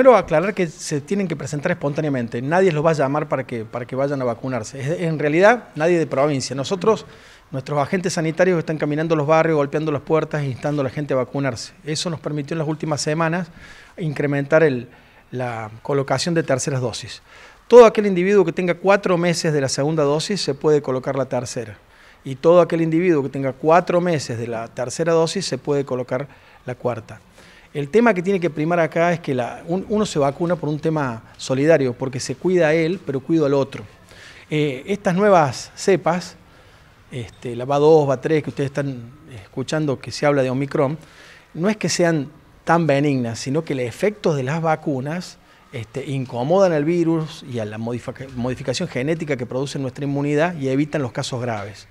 Quiero aclarar que se tienen que presentar espontáneamente. Nadie los va a llamar para que, para que vayan a vacunarse. En realidad, nadie de provincia. Nosotros, nuestros agentes sanitarios están caminando los barrios, golpeando las puertas, instando a la gente a vacunarse. Eso nos permitió en las últimas semanas incrementar la colocación de terceras dosis. Todo aquel individuo que tenga cuatro meses de la segunda dosis se puede colocar la tercera. Y todo aquel individuo que tenga cuatro meses de la tercera dosis se puede colocar la cuarta. El tema que tiene que primar acá es que uno se vacuna por un tema solidario, porque se cuida a él, pero cuido al otro. Eh, estas nuevas cepas, este, la VA2, VA3, que ustedes están escuchando que se habla de Omicron, no es que sean tan benignas, sino que los efectos de las vacunas este, incomodan al virus y a la modificación genética que produce nuestra inmunidad y evitan los casos graves.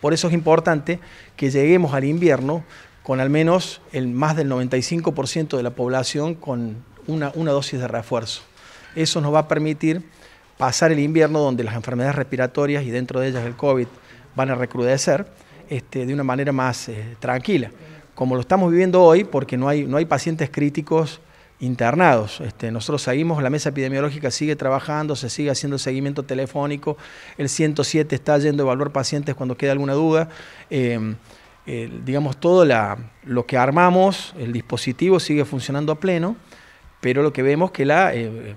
Por eso es importante que lleguemos al invierno con al menos el más del 95% de la población con una, una dosis de refuerzo. Eso nos va a permitir pasar el invierno donde las enfermedades respiratorias y dentro de ellas el COVID van a recrudecer este, de una manera más eh, tranquila, como lo estamos viviendo hoy porque no hay, no hay pacientes críticos internados. Este, nosotros seguimos, la mesa epidemiológica sigue trabajando, se sigue haciendo el seguimiento telefónico, el 107 está yendo a evaluar pacientes cuando queda alguna duda. Em, digamos, todo lo que armamos, el dispositivo sigue funcionando a pleno, pero lo que vemos que la eh,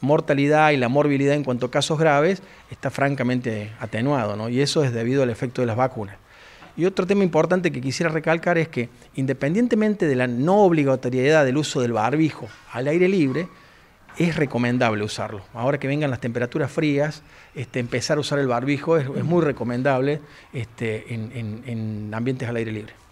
mortalidad y la morbilidad en cuanto a casos graves está francamente atenuado, y eso es debido al efecto de las vacunas. Y otro tema importante que quisiera recalcar es que independientemente de la no obligatoriedad del uso del barbijo al aire libre, es recomendable usarlo. Ahora que vengan las temperaturas frías, este, empezar a usar el barbijo es, muy recomendable este, en ambientes al aire libre.